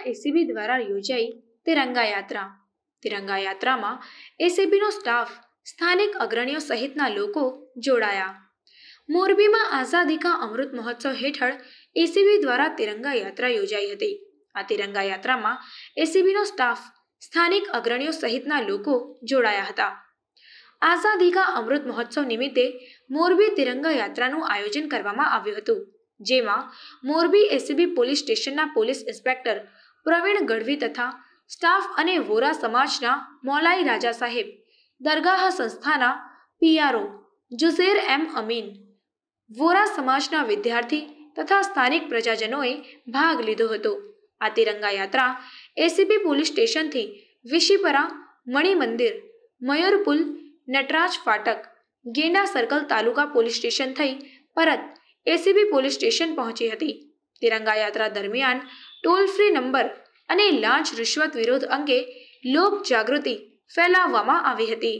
કચ્છમાં એસીબી દ્વારા યોજાઈ તિરંગા યાત્રા તિરંગા યાત્રામાં એસીબીનો સ્ટાફ સ્થાનિક અગ્રણીઓ સહિતના લોકો જોડાયા મોરબીમાં આઝાદી અમૃત મહોત્સવ હેઠળ એસીબી દ્વારા તિરંગા યાત્રા યોજાઈ હતી આ તિરંગા યાત્રામાં એસીબીનો સ્ટાફ સ્થાનિક અગ્રણીઓ સહિતના લોકો જોડાયા હતા આઝાદીકા અમૃત મહોત્સવ નિમિત્તે મોરબી તિરંગા યાત્રાનું આયોજન કરવામાં આવ્યું હતું જેમાં મોરબી એસીબી પોલીસ સ્ટેશનના પોલીસ ઇન્સ્પેક્ટર પ્રવીણ ગઢવી તથા સ્ટાફ અને વોરા સમાજના મોલાઈ રાજા સાહેબ દરગાહ સંસ્થાના પીઆરઓ જુઝેર એમ અમીન વોરા સમાજના વિદ્યાર્થી તથા સ્થાનિક પ્રજાજનોએ ભાગ લીધો હતો આ તિરંગા યાત્રા એસીબી પોલીસ સ્ટેશનથી વિશીપરા મણિ મંદિર મયુર નટરાજ ફાટક Genda circle taluka police station થઈ પરત એસીબી પોલીસ સ્ટેશન પહોંચી હતી તિરંગા યાત્રા દરમિયાન ટોલ ફ્રી નંબર અને લાંચ રિશ્વત વિરોધ અંગે લોક જાગૃતિ ફેલાવવામાં આવી હતી